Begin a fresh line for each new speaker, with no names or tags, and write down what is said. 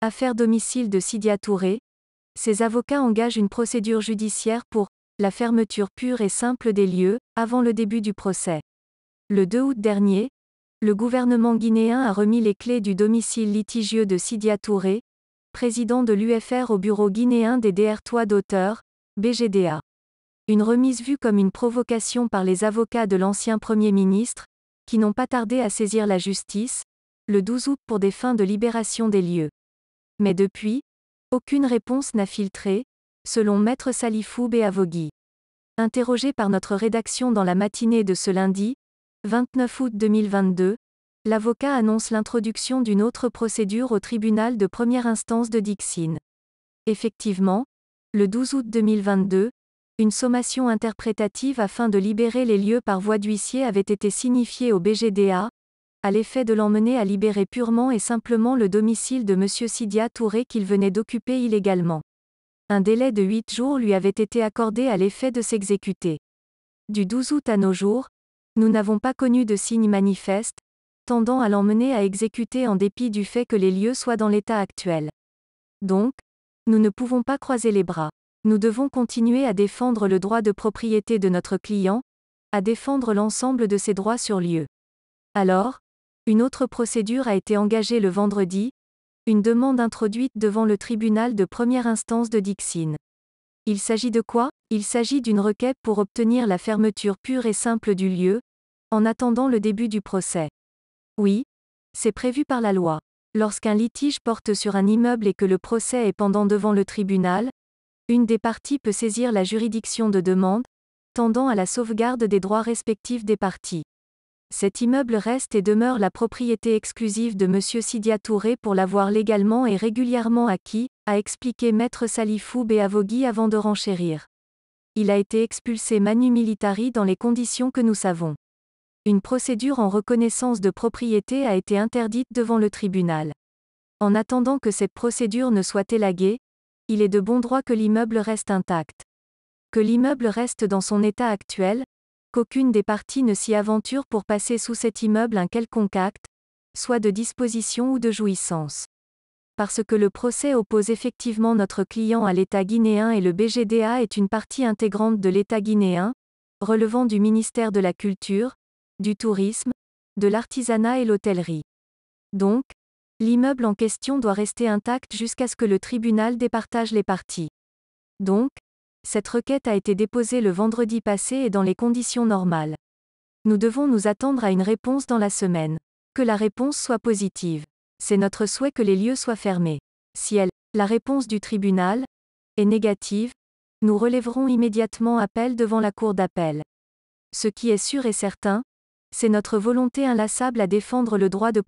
Affaire domicile de Sidia Touré. Ses avocats engagent une procédure judiciaire pour la fermeture pure et simple des lieux avant le début du procès. Le 2 août dernier, le gouvernement guinéen a remis les clés du domicile litigieux de Sidia Touré, président de l'UFR au bureau guinéen des DR d'auteur, BGDA. Une remise vue comme une provocation par les avocats de l'ancien Premier ministre, qui n'ont pas tardé à saisir la justice, le 12 août pour des fins de libération des lieux. Mais depuis, aucune réponse n'a filtré, selon Maître Salifou et Interrogé par notre rédaction dans la matinée de ce lundi, 29 août 2022, l'avocat annonce l'introduction d'une autre procédure au tribunal de première instance de Dixine. Effectivement, le 12 août 2022, une sommation interprétative afin de libérer les lieux par voie d'huissier avait été signifiée au BGDA, à l'effet de l'emmener à libérer purement et simplement le domicile de M. Sidia Touré qu'il venait d'occuper illégalement. Un délai de huit jours lui avait été accordé à l'effet de s'exécuter. Du 12 août à nos jours, nous n'avons pas connu de signes manifestes, tendant à l'emmener à exécuter en dépit du fait que les lieux soient dans l'état actuel. Donc, nous ne pouvons pas croiser les bras. Nous devons continuer à défendre le droit de propriété de notre client, à défendre l'ensemble de ses droits sur lieu. Alors, une autre procédure a été engagée le vendredi, une demande introduite devant le tribunal de première instance de Dixine. Il s'agit de quoi Il s'agit d'une requête pour obtenir la fermeture pure et simple du lieu, en attendant le début du procès. Oui, c'est prévu par la loi. Lorsqu'un litige porte sur un immeuble et que le procès est pendant devant le tribunal, une des parties peut saisir la juridiction de demande, tendant à la sauvegarde des droits respectifs des parties. Cet immeuble reste et demeure la propriété exclusive de M. Sidia Touré pour l'avoir légalement et régulièrement acquis, a expliqué maître Salifou Béavogui avant de renchérir. Il a été expulsé manu militari dans les conditions que nous savons. Une procédure en reconnaissance de propriété a été interdite devant le tribunal. En attendant que cette procédure ne soit élaguée, il est de bon droit que l'immeuble reste intact. Que l'immeuble reste dans son état actuel, qu'aucune des parties ne s'y aventure pour passer sous cet immeuble un quelconque acte, soit de disposition ou de jouissance. Parce que le procès oppose effectivement notre client à l'État guinéen et le BGDA est une partie intégrante de l'État guinéen, relevant du ministère de la Culture, du Tourisme, de l'Artisanat et l'Hôtellerie. Donc, l'immeuble en question doit rester intact jusqu'à ce que le tribunal départage les parties. Donc, cette requête a été déposée le vendredi passé et dans les conditions normales. Nous devons nous attendre à une réponse dans la semaine. Que la réponse soit positive. C'est notre souhait que les lieux soient fermés. Si elle, la réponse du tribunal, est négative, nous relèverons immédiatement appel devant la Cour d'appel. Ce qui est sûr et certain, c'est notre volonté inlassable à défendre le droit de